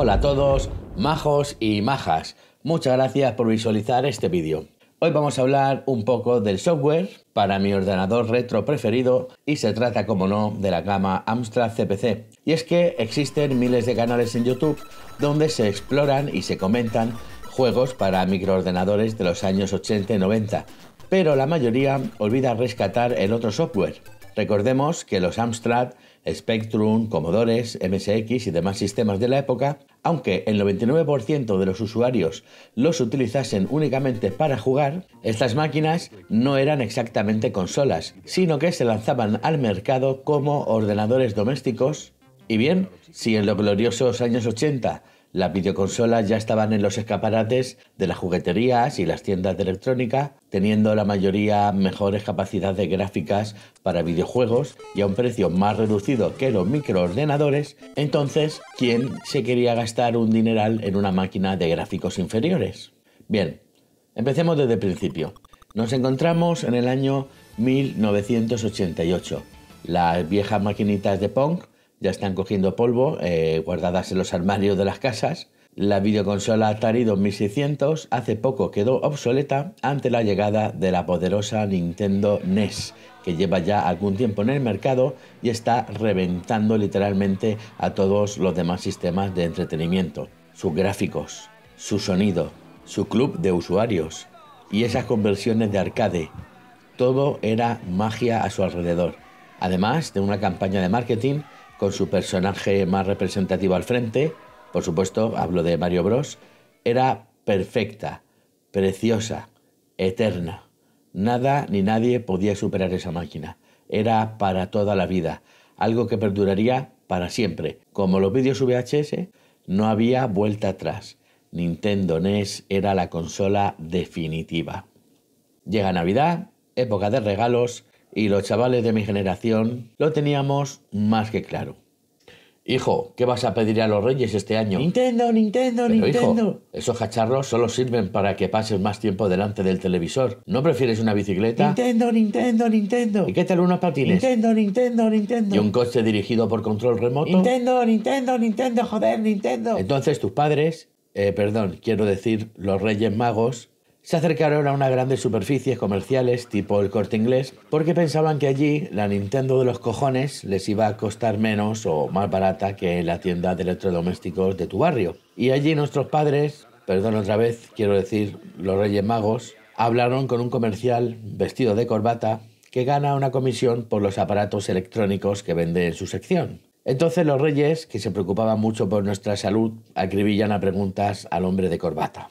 Hola a todos, majos y majas. Muchas gracias por visualizar este vídeo. Hoy vamos a hablar un poco del software para mi ordenador retro preferido y se trata, como no, de la gama Amstrad CPC. Y es que existen miles de canales en YouTube donde se exploran y se comentan juegos para microordenadores de los años 80 y 90, pero la mayoría olvida rescatar el otro software. Recordemos que los Amstrad Spectrum, Commodores, MSX y demás sistemas de la época, aunque el 99% de los usuarios los utilizasen únicamente para jugar, estas máquinas no eran exactamente consolas, sino que se lanzaban al mercado como ordenadores domésticos. Y bien, si en los gloriosos años 80 las videoconsolas ya estaban en los escaparates de las jugueterías y las tiendas de electrónica, teniendo la mayoría mejores capacidades gráficas para videojuegos y a un precio más reducido que los microordenadores, entonces, ¿quién se quería gastar un dineral en una máquina de gráficos inferiores? Bien, empecemos desde el principio. Nos encontramos en el año 1988. Las viejas maquinitas de Pong ya están cogiendo polvo, eh, guardadas en los armarios de las casas. La videoconsola Atari 2600 hace poco quedó obsoleta ante la llegada de la poderosa Nintendo NES, que lleva ya algún tiempo en el mercado y está reventando literalmente a todos los demás sistemas de entretenimiento, sus gráficos, su sonido, su club de usuarios y esas conversiones de arcade. Todo era magia a su alrededor. Además de una campaña de marketing con su personaje más representativo al frente, por supuesto, hablo de Mario Bros, era perfecta, preciosa, eterna. Nada ni nadie podía superar esa máquina. Era para toda la vida, algo que perduraría para siempre. Como los vídeos VHS, no había vuelta atrás. Nintendo NES era la consola definitiva. Llega Navidad, época de regalos, y los chavales de mi generación lo teníamos más que claro. Hijo, ¿qué vas a pedir a los reyes este año? Nintendo, Nintendo, Nintendo. esos cacharros solo sirven para que pases más tiempo delante del televisor. ¿No prefieres una bicicleta? Nintendo, Nintendo, Nintendo. ¿Y qué tal unos patines? Nintendo, Nintendo, Nintendo. ¿Y un coche dirigido por control remoto? Nintendo, Nintendo, Nintendo, joder, Nintendo. Entonces tus padres, eh, perdón, quiero decir los reyes magos, se acercaron a unas grandes superficies comerciales tipo el corte inglés porque pensaban que allí la Nintendo de los cojones les iba a costar menos o más barata que la tienda de electrodomésticos de tu barrio. Y allí nuestros padres, perdón otra vez, quiero decir los Reyes Magos, hablaron con un comercial vestido de corbata que gana una comisión por los aparatos electrónicos que vende en su sección. Entonces los reyes, que se preocupaban mucho por nuestra salud, acribillan a preguntas al hombre de corbata.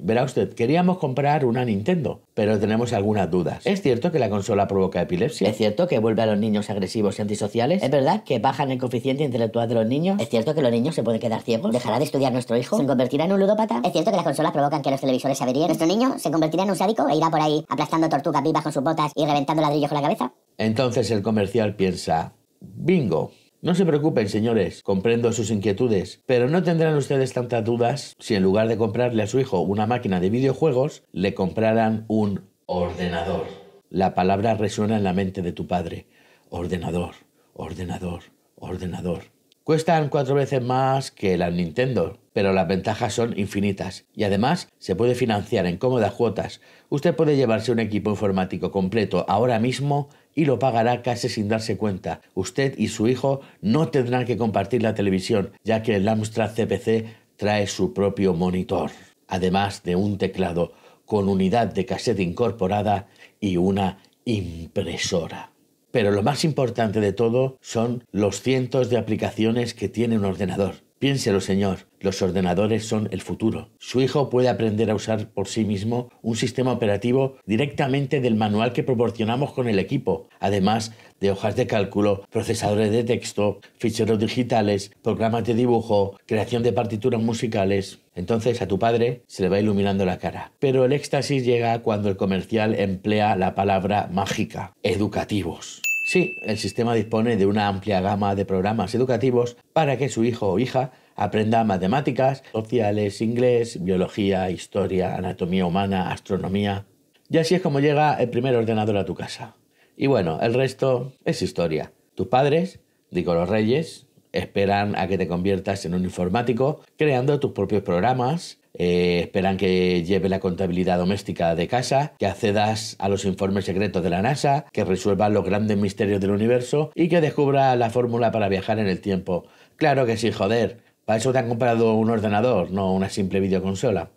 Verá usted, queríamos comprar una Nintendo, pero tenemos algunas dudas. ¿Es cierto que la consola provoca epilepsia? ¿Es cierto que vuelve a los niños agresivos y antisociales? ¿Es verdad que bajan el coeficiente intelectual de los niños? ¿Es cierto que los niños se pueden quedar ciegos? ¿Dejará de estudiar nuestro hijo? ¿Se convertirá en un ludópata? ¿Es cierto que las consolas provocan que los televisores se averíen? ¿Nuestro niño se convertirá en un sádico e irá por ahí aplastando tortugas vivas con sus botas y reventando ladrillos con la cabeza? Entonces el comercial piensa, bingo, no se preocupen, señores, comprendo sus inquietudes, pero no tendrán ustedes tantas dudas si en lugar de comprarle a su hijo una máquina de videojuegos, le compraran un ordenador. La palabra resuena en la mente de tu padre. Ordenador, ordenador, ordenador. Cuestan cuatro veces más que las Nintendo, pero las ventajas son infinitas y además se puede financiar en cómodas cuotas. Usted puede llevarse un equipo informático completo ahora mismo y lo pagará casi sin darse cuenta. Usted y su hijo no tendrán que compartir la televisión, ya que el Amstrad CPC trae su propio monitor, además de un teclado con unidad de cassette incorporada y una impresora. Pero lo más importante de todo son los cientos de aplicaciones que tiene un ordenador Piénselo, señor. Los ordenadores son el futuro. Su hijo puede aprender a usar por sí mismo un sistema operativo directamente del manual que proporcionamos con el equipo, además de hojas de cálculo, procesadores de texto, ficheros digitales, programas de dibujo, creación de partituras musicales. Entonces a tu padre se le va iluminando la cara. Pero el éxtasis llega cuando el comercial emplea la palabra mágica, educativos. Sí, el sistema dispone de una amplia gama de programas educativos para que su hijo o hija aprenda matemáticas, sociales, inglés, biología, historia, anatomía humana, astronomía. Y así es como llega el primer ordenador a tu casa. Y bueno, el resto es historia. Tus padres, digo los reyes, esperan a que te conviertas en un informático creando tus propios programas, eh, esperan que lleves la contabilidad doméstica de casa, que accedas a los informes secretos de la NASA, que resuelvas los grandes misterios del universo y que descubra la fórmula para viajar en el tiempo. Claro que sí, joder, para eso te han comprado un ordenador, no una simple videoconsola.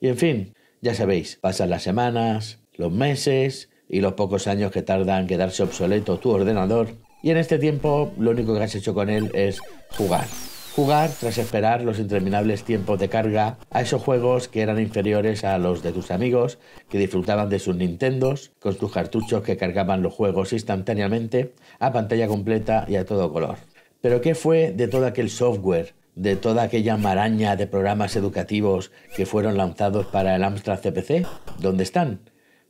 Y en fin, ya sabéis, pasan las semanas, los meses y los pocos años que tarda en quedarse obsoleto tu ordenador y en este tiempo lo único que has hecho con él es jugar. Jugar tras esperar los interminables tiempos de carga a esos juegos que eran inferiores a los de tus amigos, que disfrutaban de sus Nintendos, con sus cartuchos que cargaban los juegos instantáneamente, a pantalla completa y a todo color. Pero ¿qué fue de todo aquel software, de toda aquella maraña de programas educativos que fueron lanzados para el Amstrad CPC? ¿Dónde están?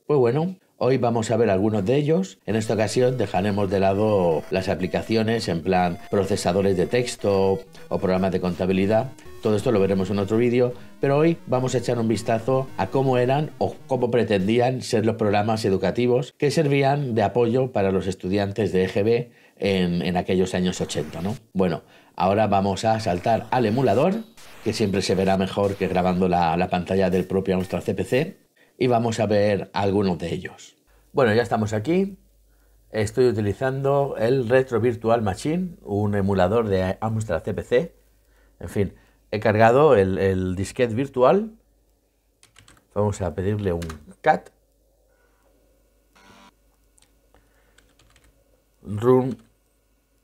Pues bueno, Hoy vamos a ver algunos de ellos. En esta ocasión dejaremos de lado las aplicaciones en plan procesadores de texto o programas de contabilidad. Todo esto lo veremos en otro vídeo, pero hoy vamos a echar un vistazo a cómo eran o cómo pretendían ser los programas educativos que servían de apoyo para los estudiantes de EGB en, aquellos años 80, Bueno, ahora vamos a saltar al emulador, que siempre se verá mejor que grabando la, pantalla del propio nuestra CPC y vamos a ver algunos de ellos. Bueno, ya estamos aquí. Estoy utilizando el Retro Virtual Machine, un emulador de Amstrad CPC. En fin, he cargado el, disquete virtual. Vamos a pedirle un cat. Run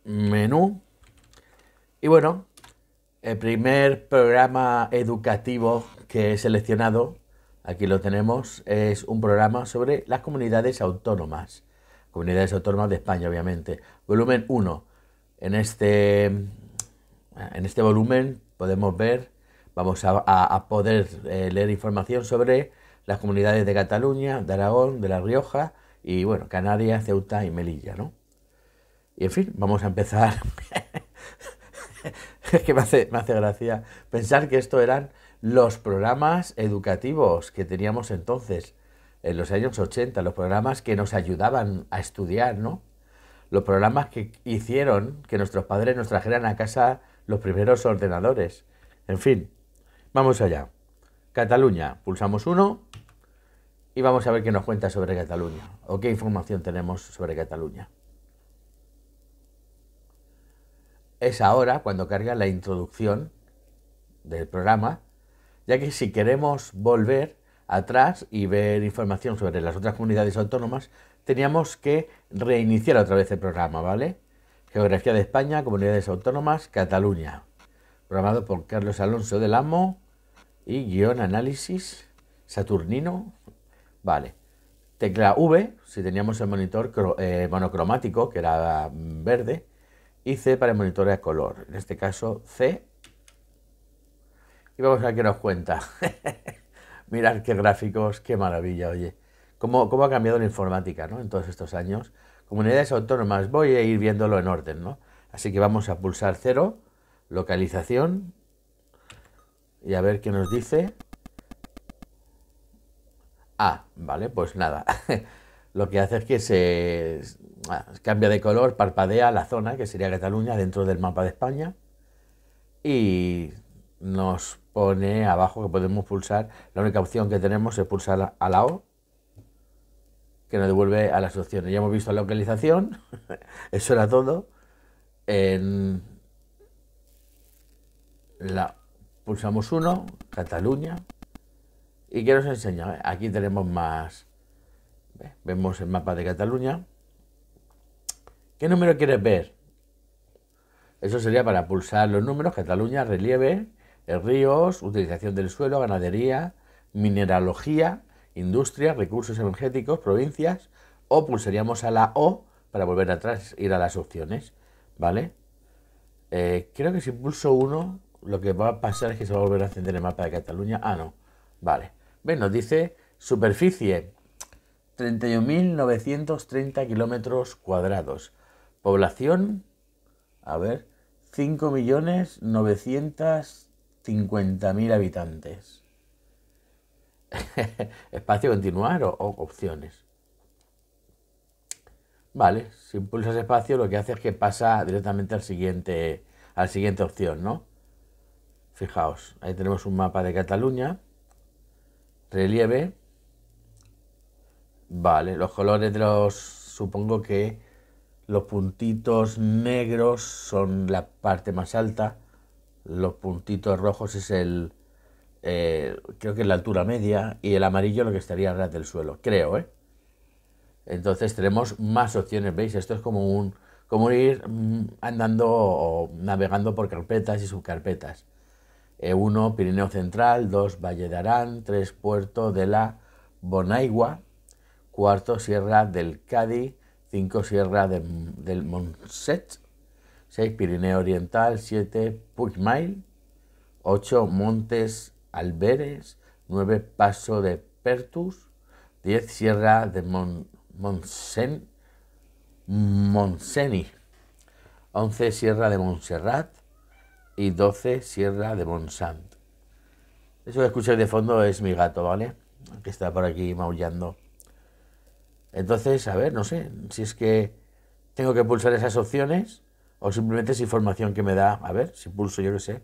menú. Y bueno, el primer programa educativo que he seleccionado Aquí lo tenemos, es un programa sobre las comunidades autónomas, comunidades autónomas de España, obviamente. Volumen 1. En este, en este volumen podemos ver, vamos a, poder eh, leer información sobre las comunidades de Cataluña, de Aragón, de La Rioja y, bueno, Canarias, Ceuta y Melilla, ¿no? Y, en fin, vamos a empezar. es que me hace, me hace gracia pensar que esto eran los programas educativos que teníamos entonces, en los años 80, los programas que nos ayudaban a estudiar, ¿no? Los programas que hicieron que nuestros padres nos trajeran a casa los primeros ordenadores. En fin, vamos allá. Cataluña, pulsamos uno y vamos a ver qué nos cuenta sobre Cataluña o qué información tenemos sobre Cataluña. Es ahora cuando carga la introducción del programa ya que si queremos volver atrás y ver información sobre las otras comunidades autónomas, teníamos que reiniciar otra vez el programa, ¿vale? Geografía de España, Comunidades Autónomas, Cataluña. Programado por Carlos Alonso del Amo y guión análisis Saturnino. Vale. Tecla V, si teníamos el monitor eh, monocromático, que era verde, y C para el monitor de color. En este caso, C y vamos a ver qué nos cuenta. Mirad qué gráficos, qué maravilla, oye. Cómo, cómo ha cambiado la informática ¿no? en todos estos años. Comunidades autónomas, voy a ir viéndolo en orden, ¿no? Así que vamos a pulsar cero. localización, y a ver qué nos dice. Ah, vale, pues nada. Lo que hace es que se ah, cambia de color, parpadea la zona, que sería Cataluña, dentro del mapa de España, y nos pone abajo que podemos pulsar, la única opción que tenemos es pulsar a la O, que nos devuelve a las opciones. Ya hemos visto la localización, eso era todo. En la, pulsamos uno Cataluña, y quiero nos enseña, aquí tenemos más, vemos el mapa de Cataluña. ¿Qué número quieres ver? Eso sería para pulsar los números, Cataluña, relieve, eh, ríos, utilización del suelo, ganadería, mineralogía, industria, recursos energéticos, provincias, o pulsaríamos a la O para volver atrás, ir a las opciones, ¿vale? Eh, creo que si pulso 1, lo que va a pasar es que se va a volver a encender el mapa de Cataluña. Ah, no, vale. Bueno, nos dice superficie, 31.930 kilómetros cuadrados. Población, a ver, 5.900... 50.000 habitantes. espacio continuar o, opciones. Vale, si pulsas espacio lo que hace es que pasa directamente al siguiente, a la siguiente opción, ¿no? Fijaos, ahí tenemos un mapa de Cataluña, relieve, vale, los colores de los, supongo que los puntitos negros son la parte más alta, los puntitos rojos es el, eh, creo que es la altura media, y el amarillo lo que estaría ras del suelo, creo, ¿eh? Entonces tenemos más opciones, ¿veis? Esto es como un como ir mm, andando o navegando por carpetas y subcarpetas. Eh, uno Pirineo Central, dos Valle de Arán, tres Puerto de la Bonaigua, cuarto Sierra del Cádiz, 5 Sierra del Monset, 6 Pirineo Oriental, 7 Puigmail, 8 Montes Alberes, 9 Paso de Pertus, 10 Sierra de Monseni, 11 Sierra de Montserrat y 12 Sierra de Monsant. Eso que escucháis de fondo es mi gato, ¿vale? Que está por aquí maullando. Entonces, a ver, no sé, si es que tengo que pulsar esas opciones o simplemente es información que me da, a ver, si pulso yo que sé,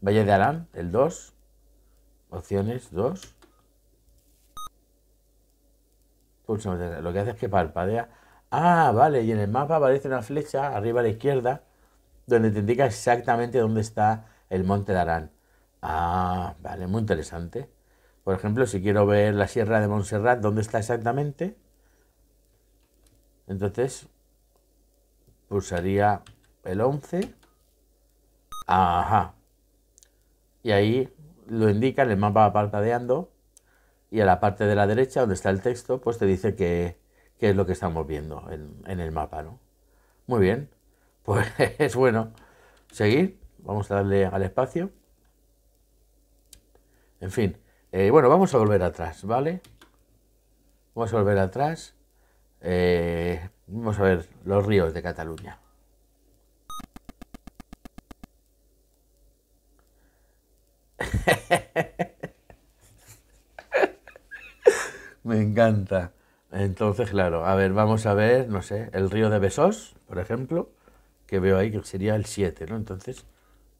Valle de Arán, el 2, opciones 2. Pulso, lo que hace es que palpadea. Ah, vale, y en el mapa aparece una flecha arriba a la izquierda donde te indica exactamente dónde está el monte de Arán. Ah, vale, muy interesante. Por ejemplo, si quiero ver la sierra de Montserrat, ¿dónde está exactamente? Entonces, pulsaría el 11. Ajá. Y ahí lo indica en el mapa apartadeando Y a la parte de la derecha, donde está el texto, pues te dice qué que es lo que estamos viendo en, el mapa, ¿no? Muy bien. Pues es bueno. Seguir. Vamos a darle al espacio. En fin. Eh, bueno, vamos a volver atrás, ¿vale? Vamos a volver atrás. Eh, Vamos a ver los ríos de Cataluña. Me encanta. Entonces, claro, a ver, vamos a ver, no sé, el río de Besós, por ejemplo, que veo ahí que sería el 7, ¿no? Entonces,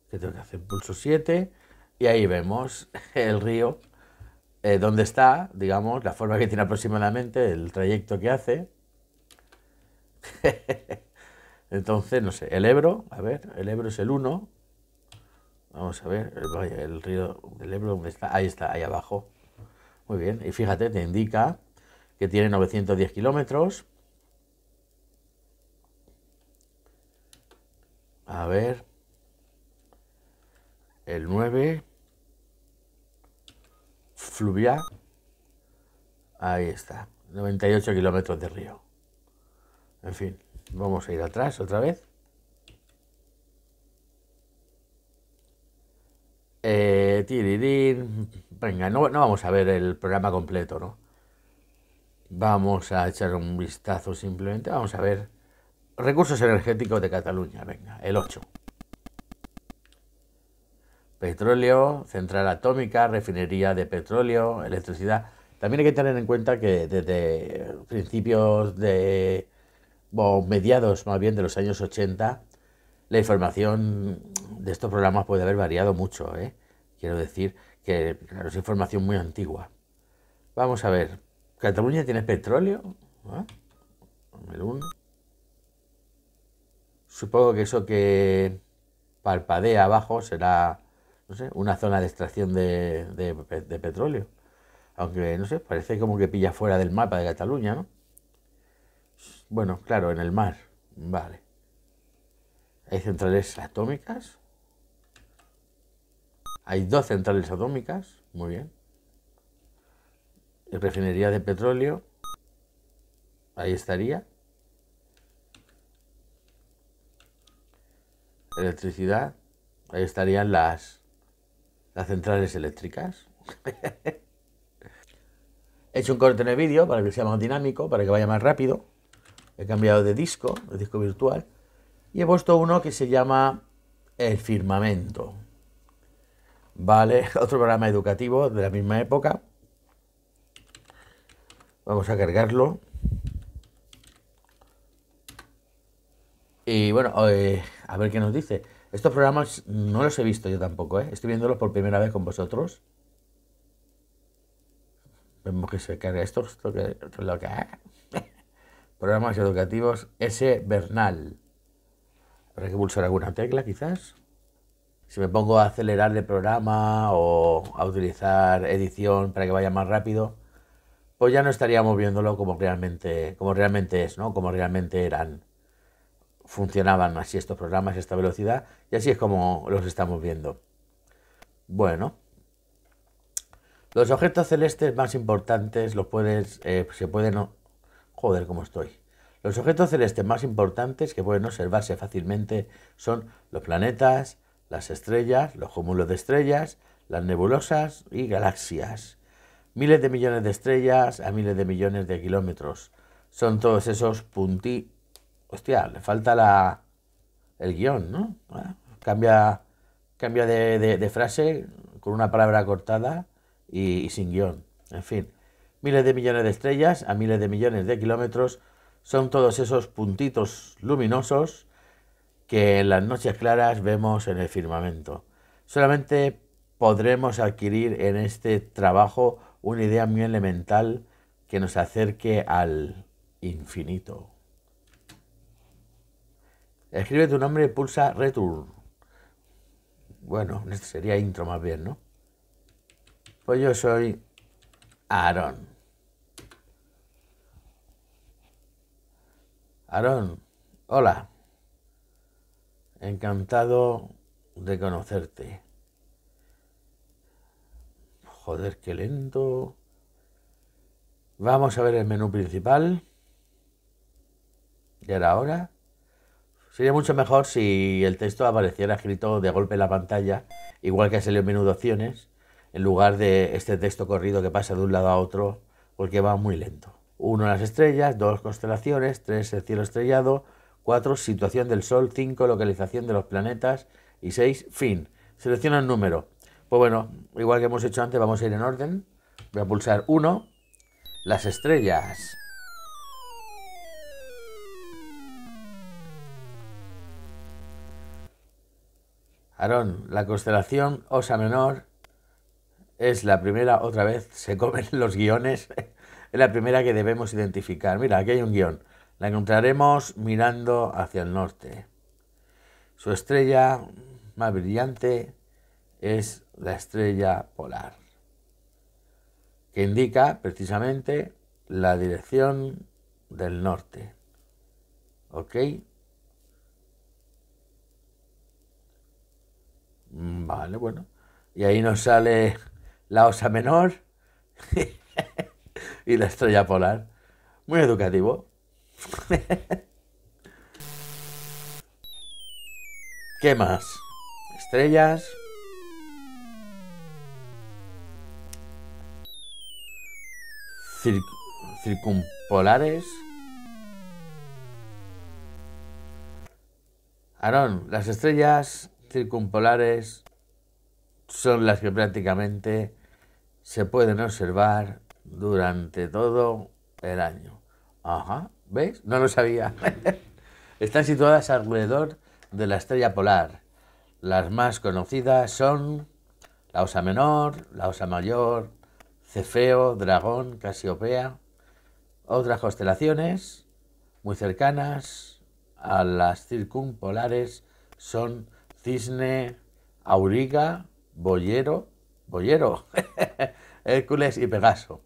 que tengo que hacer? Pulso 7 y ahí vemos el río, eh, dónde está, digamos, la forma que tiene aproximadamente, el trayecto que hace, Entonces, no sé, el Ebro, a ver, el Ebro es el 1. Vamos a ver, el río del Ebro, está? Ahí está, ahí abajo. Muy bien, y fíjate, te indica que tiene 910 kilómetros. A ver, el 9, Fluvia, ahí está, 98 kilómetros de río. En fin, vamos a ir atrás otra vez. Eh, Venga, no, no vamos a ver el programa completo, ¿no? Vamos a echar un vistazo simplemente. Vamos a ver. Recursos energéticos de Cataluña, venga, el 8. Petróleo, central atómica, refinería de petróleo, electricidad. También hay que tener en cuenta que desde principios de o mediados más bien de los años 80, la información de estos programas puede haber variado mucho. ¿eh? Quiero decir que es información muy antigua. Vamos a ver, ¿Cataluña tiene petróleo? ¿Ah? Supongo que eso que parpadea abajo será no sé, una zona de extracción de, de petróleo. Aunque, no sé, parece como que pilla fuera del mapa de Cataluña, ¿no? Bueno, claro, en el mar. Vale. Hay centrales atómicas. Hay dos centrales atómicas. Muy bien. refinería de petróleo. Ahí estaría. Electricidad. Ahí estarían las, las centrales eléctricas. He hecho un corte en el vídeo para que sea más dinámico, para que vaya más rápido he cambiado de disco, de disco virtual, y he puesto uno que se llama El Firmamento. Vale, otro programa educativo de la misma época. Vamos a cargarlo. Y bueno, eh, a ver qué nos dice. Estos programas no los he visto yo tampoco, ¿eh? Estoy viéndolos por primera vez con vosotros. Vemos que se carga esto, esto es lo que... Programas educativos ese Bernal. Habrá que pulsar alguna tecla, quizás. Si me pongo a acelerar el programa o a utilizar edición para que vaya más rápido, pues ya no estaríamos viéndolo como realmente, como realmente es, ¿no? Como realmente eran. Funcionaban así estos programas, esta velocidad, y así es como los estamos viendo. Bueno. Los objetos celestes más importantes los puedes, eh, se pueden Joder, cómo estoy. Los objetos celestes más importantes que pueden observarse fácilmente son los planetas, las estrellas, los cúmulos de estrellas, las nebulosas y galaxias. Miles de millones de estrellas a miles de millones de kilómetros. Son todos esos punti... Hostia, le falta la... el guión, ¿no? cambia cambia de, de, frase con una palabra cortada y sin guión. En fin. Miles de millones de estrellas a miles de millones de kilómetros son todos esos puntitos luminosos que en las noches claras vemos en el firmamento. Solamente podremos adquirir en este trabajo una idea muy elemental que nos acerque al infinito. Escribe tu nombre y pulsa Return. Bueno, sería intro más bien, ¿no? Pues yo soy Aarón. aaron hola. Encantado de conocerte. Joder, qué lento. Vamos a ver el menú principal. Y ahora hora. Sería mucho mejor si el texto apareciera escrito de golpe en la pantalla, igual que ha el menú de opciones, en lugar de este texto corrido que pasa de un lado a otro, porque va muy lento. Uno, las estrellas, Dos, constelaciones, 3 el cielo estrellado, 4 situación del Sol, 5 localización de los planetas y 6 fin. Selecciona el número. Pues bueno, igual que hemos hecho antes, vamos a ir en orden. Voy a pulsar 1, las estrellas. Aarón, la constelación Osa Menor es la primera, otra vez se comen los guiones es la primera que debemos identificar. Mira, aquí hay un guión. La encontraremos mirando hacia el norte. Su estrella más brillante es la estrella polar, que indica precisamente la dirección del norte. ¿Ok? Vale, bueno. Y ahí nos sale la osa menor. y la estrella polar. Muy educativo. ¿Qué más? Estrellas. circumpolares. Aarón, las estrellas circumpolares son las que prácticamente se pueden observar durante todo el año. Ajá, ¿veis? No lo sabía. Están situadas alrededor de la estrella polar. Las más conocidas son la Osa Menor, la Osa Mayor, Cefeo, Dragón, Casiopea. Otras constelaciones muy cercanas a las circumpolares son Cisne, Auriga, Boyero, Boyero, Hércules y Pegaso.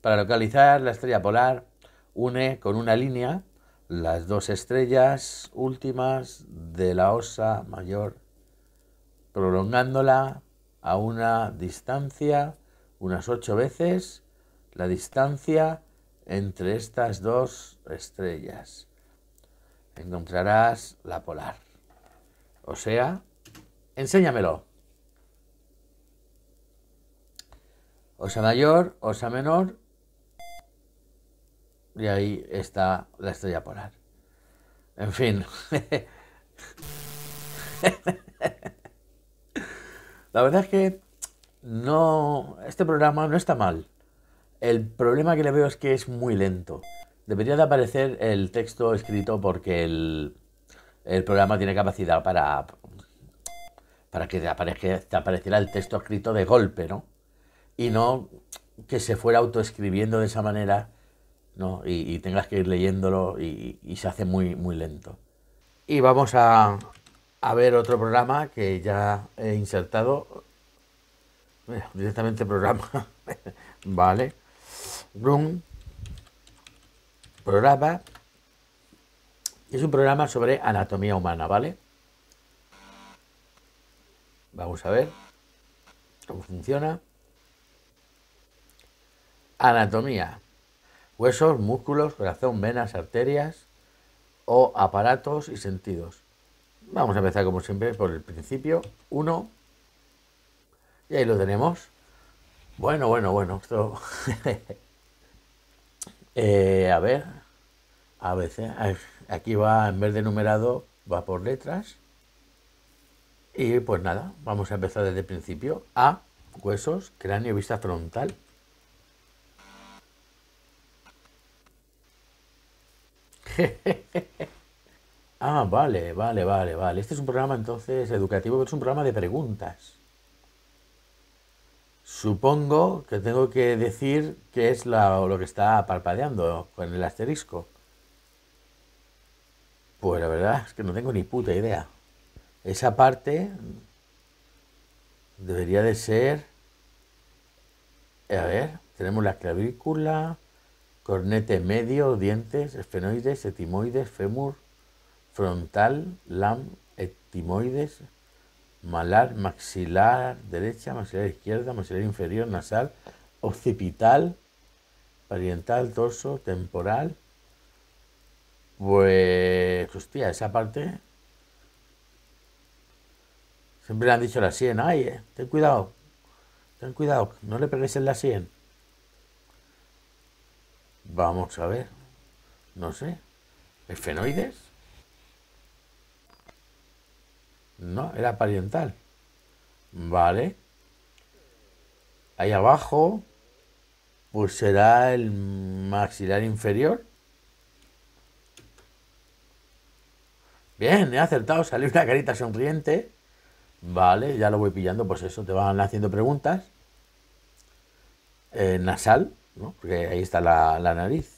Para localizar la estrella polar, une con una línea las dos estrellas últimas de la osa mayor, prolongándola a una distancia unas ocho veces la distancia entre estas dos estrellas. Encontrarás la polar. O sea, enséñamelo. Osa mayor, osa menor, y ahí está la estrella polar. En fin. la verdad es que no. Este programa no está mal. El problema que le veo es que es muy lento. Debería de aparecer el texto escrito porque el, el programa tiene capacidad para, para que te, aparezca, te apareciera el texto escrito de golpe, ¿no? Y no que se fuera autoescribiendo de esa manera y, tengas que ir leyéndolo y, se hace muy, muy lento. Y vamos a, ver otro programa que ya he insertado. directamente programa. vale. Room. Programa. Es un programa sobre anatomía humana, ¿vale? Vamos a ver cómo funciona. Anatomía huesos, músculos, corazón, venas, arterias o aparatos y sentidos. Vamos a empezar como siempre por el principio. uno Y ahí lo tenemos. Bueno, bueno, bueno. Esto... Eh, a ver. A veces. Aquí va, en vez de numerado, va por letras. Y pues nada, vamos a empezar desde el principio. A, huesos, cráneo, vista frontal, ah, vale, vale, vale, vale. Este es un programa entonces educativo, pero es un programa de preguntas. Supongo que tengo que decir qué es la, lo que está parpadeando con el asterisco. Pues la verdad es que no tengo ni puta idea. Esa parte debería de ser... A ver, tenemos la clavícula, cornete medio, dientes, esfenoides, etimoides, fémur, frontal, lam, etimoides, malar, maxilar derecha, maxilar izquierda, maxilar inferior, nasal, occipital, pariental, torso, temporal. Pues, hostia, esa parte. Siempre le han dicho la sien, ay, eh, ten cuidado, ten cuidado, no le pegues en la sien. Vamos a ver. No sé. ¿Esfenoides? No, era pariental. Vale. Ahí abajo, pues será el maxilar inferior. Bien, he acertado, salió una carita sonriente. Vale, ya lo voy pillando, pues eso, te van haciendo preguntas. Eh, nasal, porque ahí está la, nariz.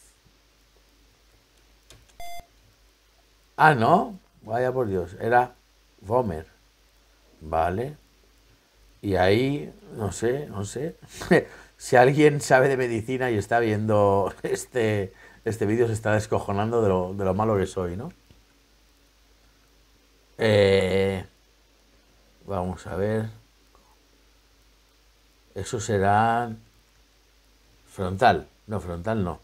Ah, no. Vaya por Dios. Era Vomer. Vale. Y ahí, no sé, no sé. si alguien sabe de medicina y está viendo este, este vídeo, se está descojonando de lo, de lo malo que soy, ¿no? Eh, vamos a ver. Eso será Frontal, no, frontal no.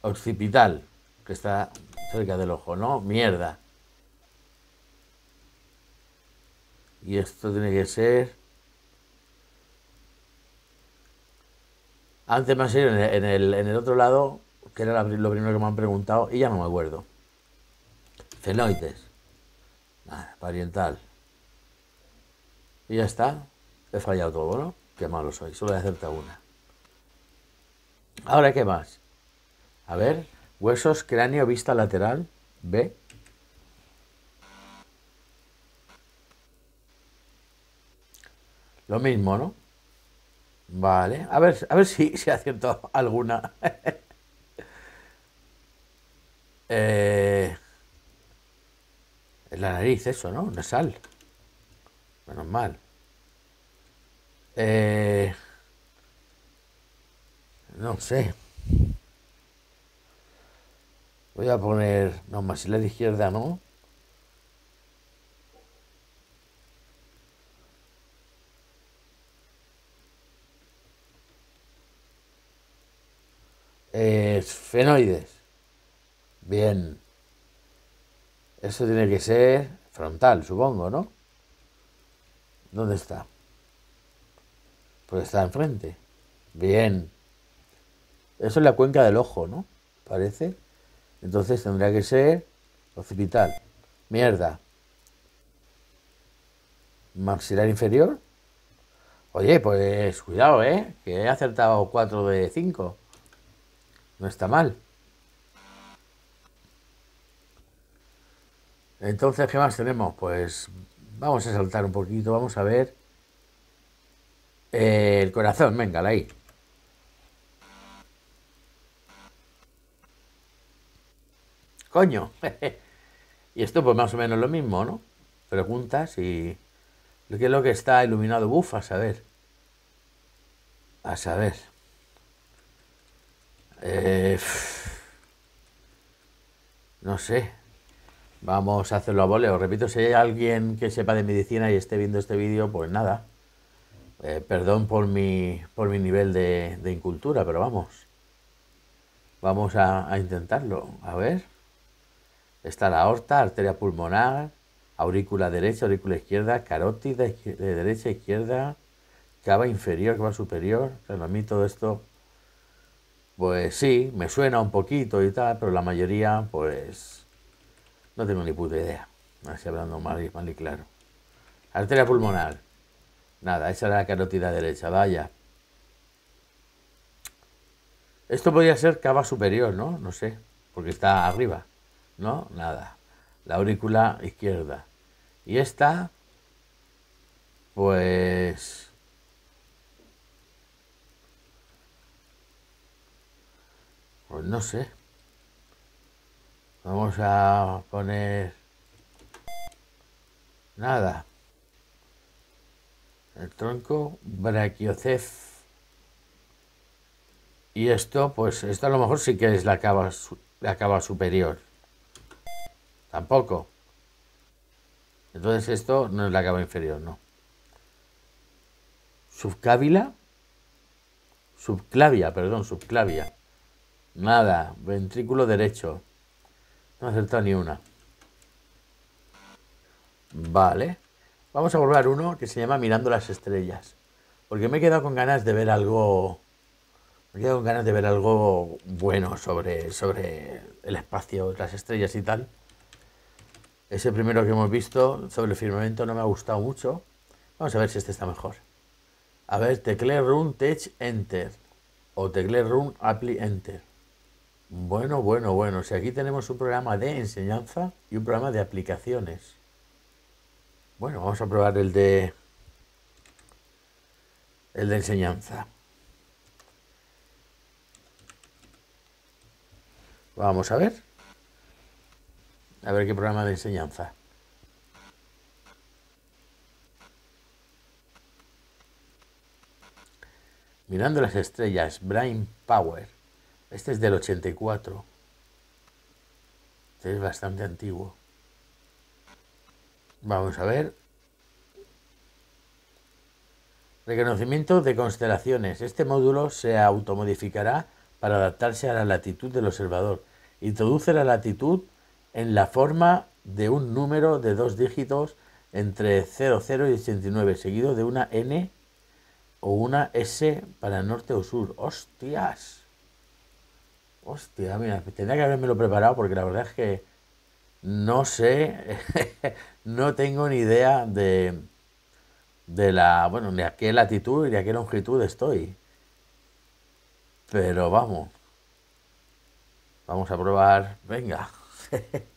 Occipital, que está cerca del ojo, ¿no? Mierda. Y esto tiene que ser... Antes me ha en el, otro lado, que era lo primero que me han preguntado, y ya no me acuerdo. Cenoides. pariental. Y ya está. He fallado todo, ¿no? Qué malo soy, solo he acertado una. Ahora, ¿qué más? A ver, huesos, cráneo, vista lateral, B. Lo mismo, ¿no? Vale, a ver, a ver si, si acierto alguna. Eh, es la nariz, eso, ¿no? Una sal. Menos mal. Eh, no sé. Voy a poner. No, más la izquierda no. Eh, esfenoides. Bien. Eso tiene que ser frontal, supongo, ¿no? ¿Dónde está? Pues está enfrente. Bien. Eso es la cuenca del ojo, ¿no? Parece. Entonces tendría que ser occipital. Mierda. Maxilar inferior. Oye, pues cuidado, ¿eh? Que he acertado 4 de 5. No está mal. Entonces, ¿qué más tenemos? Pues vamos a saltar un poquito, vamos a ver el corazón, venga, la Coño. y esto pues más o menos lo mismo, ¿no? Preguntas y... ¿Qué es lo que está iluminado? Buf, a saber. A saber. Eh, no sé. Vamos a hacerlo a voleo. Repito, si hay alguien que sepa de medicina y esté viendo este vídeo, pues nada. Eh, perdón por mi, por mi nivel de, incultura, pero vamos. Vamos a, intentarlo. A ver. Está la aorta, arteria pulmonar, aurícula derecha, aurícula izquierda, carótida de, derecha a izquierda, cava inferior, cava superior. pero a mí todo esto, pues sí, me suena un poquito y tal, pero la mayoría, pues, no tengo ni puta idea. Así hablando mal y, mal y claro. Arteria pulmonar. Nada, esa era la carótida derecha, vaya. Esto podría ser cava superior, ¿no? No sé, porque está arriba, ¿no? Nada. La aurícula izquierda. Y esta, pues... Pues no sé. Vamos a poner... Nada el tronco, brachiocef. Y esto, pues esto a lo mejor sí que es la cava, la cava superior. Tampoco. Entonces esto no es la cava inferior, no. Subcávila. Subclavia, perdón, subclavia. Nada, ventrículo derecho. No he acertado ni una. Vale. Vamos a volver uno que se llama Mirando las Estrellas, porque me he quedado con ganas de ver algo, me he quedado con ganas de ver algo bueno sobre, sobre el espacio, las estrellas y tal. Ese primero que hemos visto sobre el firmamento no me ha gustado mucho. Vamos a ver si este está mejor. A ver, tecle run tech enter o tecle run apply enter. Bueno, bueno, bueno. si aquí tenemos un programa de enseñanza y un programa de aplicaciones. Bueno, vamos a probar el de el de enseñanza. Vamos a ver. A ver qué programa de enseñanza. Mirando las estrellas, Brain Power. Este es del 84. Este es bastante antiguo. Vamos a ver. Reconocimiento de constelaciones. Este módulo se automodificará para adaptarse a la latitud del observador. Introduce la latitud en la forma de un número de dos dígitos entre 00 y 89, seguido de una N o una S para norte o sur. ¡Hostias! Hostia, mira, tendría que lo preparado porque la verdad es que no sé no tengo ni idea de, de la, bueno, ni a qué latitud ni a qué longitud estoy. Pero vamos, vamos a probar, venga.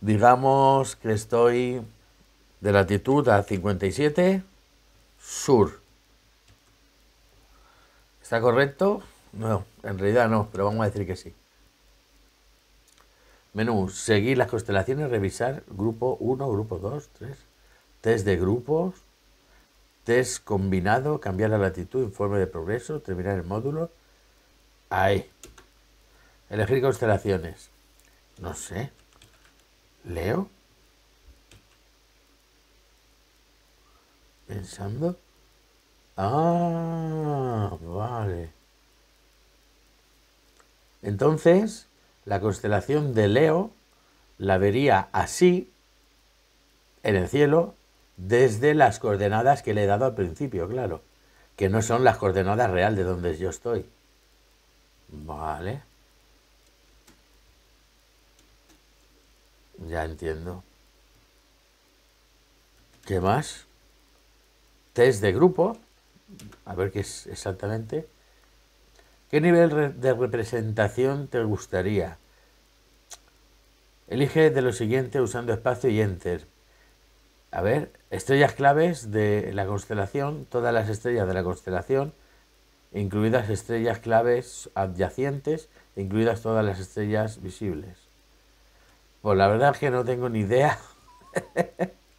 Digamos que estoy de latitud a 57 sur. ¿Está correcto? No, en realidad no, pero vamos a decir que sí. Menú, seguir las constelaciones, revisar grupo 1, grupo 2, 3. Test de grupos, test combinado, cambiar la latitud, informe de progreso, terminar el módulo. Ahí. Elegir constelaciones. No sé. Leo. Pensando. Ah, vale. Entonces, la constelación de Leo la vería así en el cielo desde las coordenadas que le he dado al principio, claro, que no son las coordenadas real de donde yo estoy. Vale. Ya entiendo. ¿Qué más? Test de grupo. A ver qué es exactamente. ¿Qué nivel de representación te gustaría? Elige de lo siguiente usando espacio y enter. A ver, estrellas claves de la constelación, todas las estrellas de la constelación, incluidas estrellas claves adyacentes, incluidas todas las estrellas visibles. Pues la verdad es que no tengo ni idea.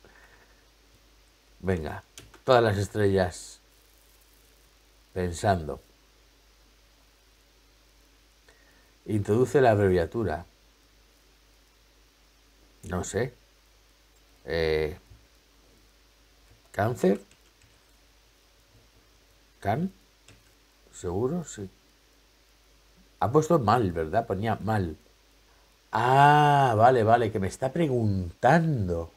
Venga, todas las estrellas pensando. Introduce la abreviatura. No sé. Eh, ¿Cáncer? ¿Can? ¿Seguro? Sí. Ha puesto mal, ¿verdad? Ponía mal. Ah, vale, vale, que me está preguntando.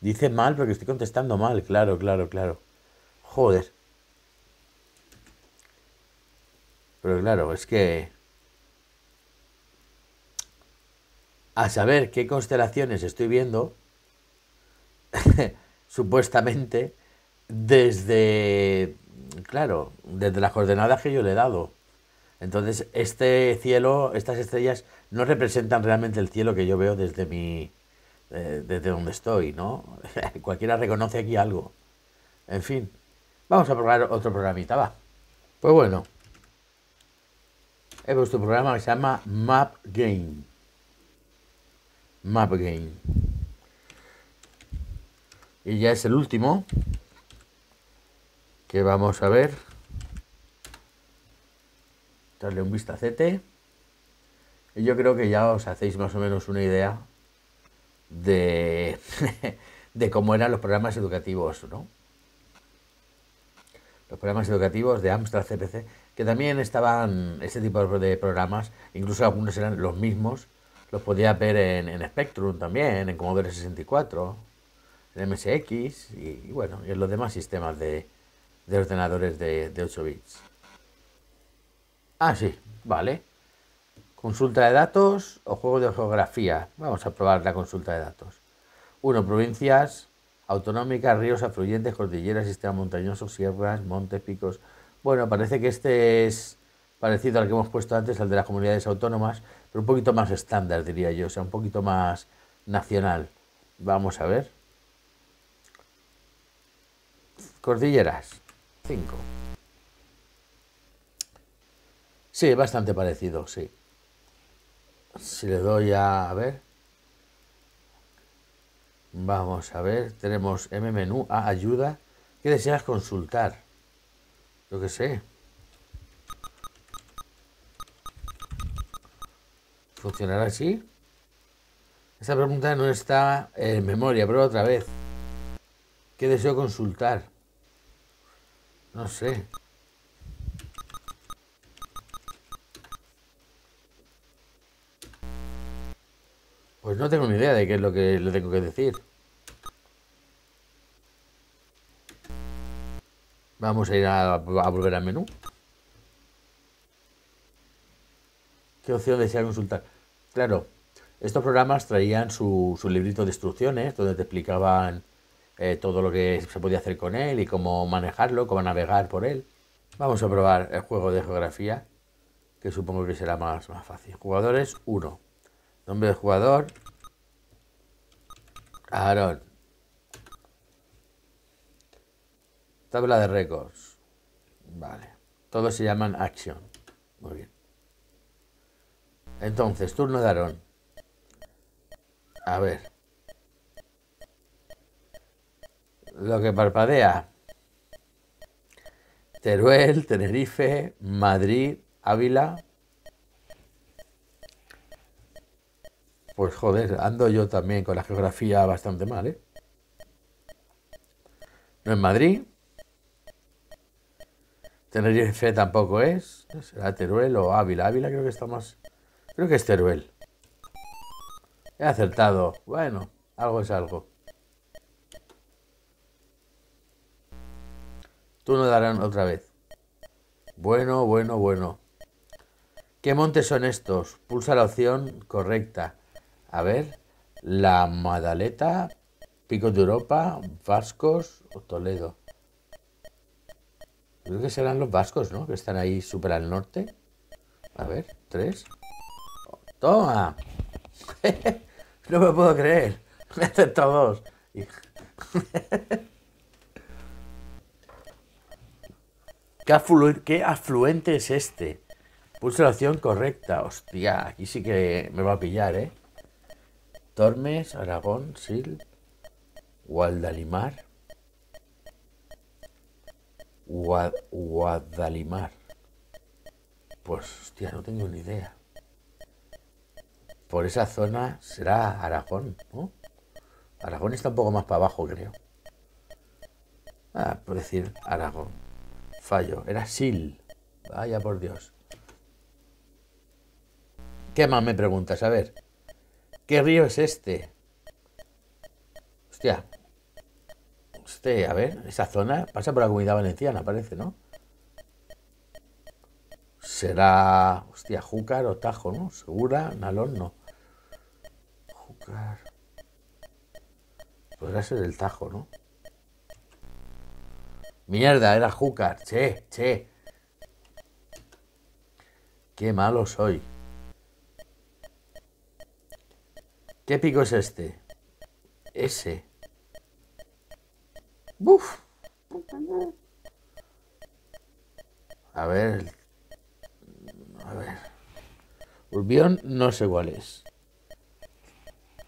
Dice mal porque estoy contestando mal, claro, claro, claro. Joder. Pero claro, es que a saber qué constelaciones estoy viendo, supuestamente, desde, claro, desde las coordenadas que yo le he dado. Entonces, este cielo, estas estrellas no representan realmente el cielo que yo veo desde mi eh, desde donde estoy, ¿no? Cualquiera reconoce aquí algo. En fin, vamos a probar otro programita, va. Pues bueno, he puesto un programa que se llama Map Game. Map Game. Y ya es el último que vamos a ver. Darle un vistacete. Y yo creo que ya os hacéis más o menos una idea de, de cómo eran los programas educativos, ¿no? Los programas educativos de Amstrad CPC, que también estaban este tipo de programas, incluso algunos eran los mismos los podías ver en, Spectrum también, en Commodore 64, en MSX y, bueno, y en los demás sistemas de, ordenadores de, 8 bits. Ah, sí, vale. Consulta de datos o juego de geografía. Vamos a probar la consulta de datos. 1. Provincias autonómicas, ríos, afluyentes, cordilleras, sistema montañosos, sierras, montes, picos. Bueno, parece que este es parecido al que hemos puesto antes, al de las comunidades autónomas, un poquito más estándar, diría yo, o sea, un poquito más nacional. Vamos a ver. Cordilleras, 5. Sí, bastante parecido, sí. Si le doy a, ver. Vamos a ver, tenemos M menú, A ayuda. ¿Qué deseas consultar? lo que sé, ¿Funcionará así? Esa pregunta no está en memoria, Prueba otra vez. ¿Qué deseo consultar? No sé. Pues no tengo ni idea de qué es lo que le tengo que decir. Vamos a ir a, a, volver al menú. ¿Qué opción desea consultar? Claro, estos programas traían su, librito de instrucciones, donde te explicaban eh, todo lo que se podía hacer con él y cómo manejarlo, cómo navegar por él. Vamos a probar el juego de geografía, que supongo que será más, más fácil. Jugadores 1. Nombre del jugador. Aaron. Tabla de récords. Vale. Todos se llaman Action. Muy bien. Entonces, turno de Aarón. A ver. Lo que parpadea. Teruel, Tenerife, Madrid, Ávila. Pues joder, ando yo también con la geografía bastante mal, ¿eh? No es Madrid. Tenerife tampoco es. Será Teruel o Ávila. Ávila creo que está más Creo que es Teruel. He acertado. Bueno, algo es algo. Tú no darán otra vez. Bueno, bueno, bueno. ¿Qué montes son estos? Pulsa la opción correcta. A ver, la Madaleta, Picos de Europa, Vascos o Toledo. Creo que serán los vascos, ¿no? Que están ahí súper al norte. A ver, tres. Toma. no me puedo creer. Me aceptado dos. ¿Qué, afluente es este? Puse la opción correcta. Hostia, aquí sí que me va a pillar, ¿eh? Tormes, Aragón, Sil, Guadalimar. Guadalimar. Pues, hostia, no tengo ni idea por esa zona será Aragón, ¿no? Aragón está un poco más para abajo, creo. Ah, por decir Aragón. Fallo. Era Sil. Vaya por Dios. ¿Qué más me preguntas? A ver. ¿Qué río es este? Hostia. Usted, a ver, esa zona pasa por la comunidad valenciana, parece, ¿no? Será, hostia, Júcar o Tajo, ¿no? Segura, Nalón, no. Podrá ser el Tajo, ¿no? Mierda, era Júcar. Che, che. Qué malo soy. ¿Qué pico es este? Ese. Buf. A ver. A ver. Urbión no sé cuál es.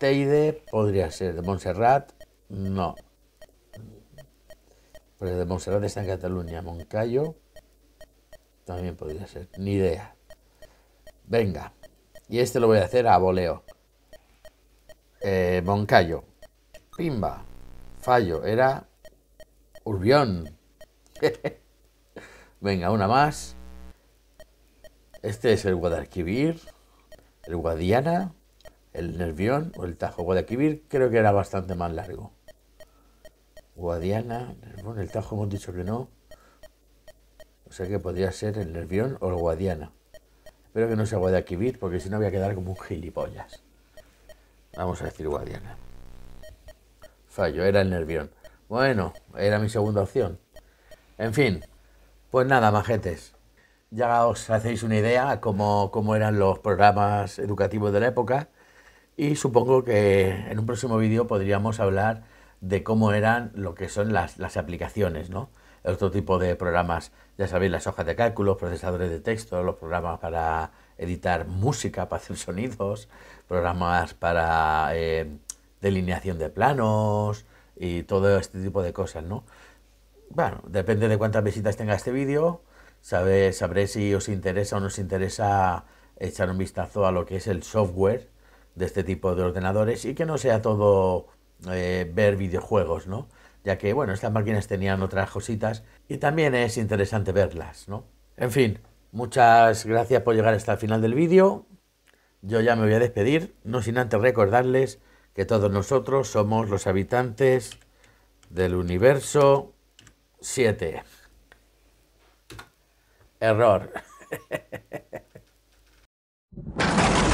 Teide podría ser, de Montserrat no. Pero de Montserrat está en Cataluña, Moncayo también podría ser, ni idea. Venga, y este lo voy a hacer a voleo. Eh, Moncayo, pimba, fallo, era Urbión. Venga, una más. Este es el Guadalquivir, el Guadiana. El Nervión o el Tajo. Guadalquivir creo que era bastante más largo. Guadiana, el Tajo hemos dicho que no. O sea que podría ser el Nervión o el Guadiana. Espero que no sea Guadalquivir porque si no voy a quedar como un gilipollas. Vamos a decir Guadiana. Fallo, era el Nervión. Bueno, era mi segunda opción. En fin, pues nada, majetes. Ya os hacéis una idea cómo, cómo eran los programas educativos de la época. Y supongo que en un próximo vídeo podríamos hablar de cómo eran lo que son las, aplicaciones, ¿no? Otro tipo de programas, ya sabéis, las hojas de cálculo, procesadores de texto, los programas para editar música, para hacer sonidos, programas para eh, delineación de planos y todo este tipo de cosas, ¿no? Bueno, depende de cuántas visitas tenga este vídeo, sabré si os interesa o no os interesa echar un vistazo a lo que es el software de este tipo de ordenadores y que no sea todo eh, ver videojuegos, ¿no? Ya que, bueno, estas máquinas tenían otras cositas y también es interesante verlas, ¿no? En fin, muchas gracias por llegar hasta el final del vídeo. Yo ya me voy a despedir, no sin antes recordarles que todos nosotros somos los habitantes del universo 7. Error.